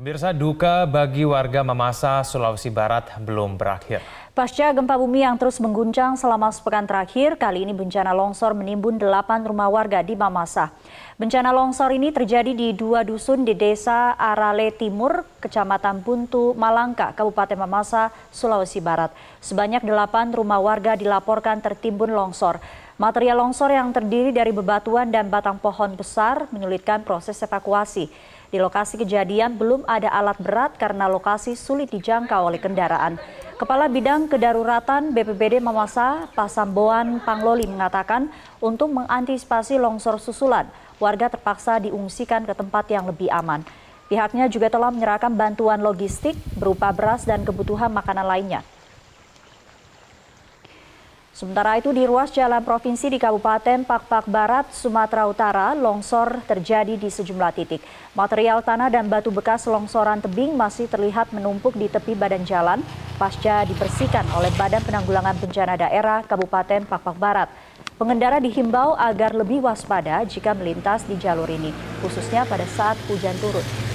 Pemirsa, duka bagi warga Mamasa, Sulawesi Barat belum berakhir. Pasca gempa bumi yang terus mengguncang selama sepekan terakhir, kali ini bencana longsor menimbun delapan rumah warga di Mamasa. Bencana longsor ini terjadi di dua dusun di desa Arale Timur, Kecamatan Buntu, Malangka, Kabupaten Mamasa, Sulawesi Barat. Sebanyak delapan rumah warga dilaporkan tertimbun longsor. Material longsor yang terdiri dari bebatuan dan batang pohon besar menyulitkan proses evakuasi. Di lokasi kejadian belum ada alat berat karena lokasi sulit dijangkau oleh kendaraan. Kepala Bidang Kedaruratan BPBD Mamasa Pasamboan Pangloli mengatakan untuk mengantisipasi longsor susulan, warga terpaksa diungsikan ke tempat yang lebih aman. Pihaknya juga telah menyerahkan bantuan logistik berupa beras dan kebutuhan makanan lainnya. Sementara itu di ruas jalan provinsi di Kabupaten Pakpak Barat, Sumatera Utara, longsor terjadi di sejumlah titik. Material tanah dan batu bekas longsoran tebing masih terlihat menumpuk di tepi badan jalan pasca dibersihkan oleh Badan Penanggulangan Bencana Daerah Kabupaten Pakpak Barat. Pengendara dihimbau agar lebih waspada jika melintas di jalur ini, khususnya pada saat hujan turun.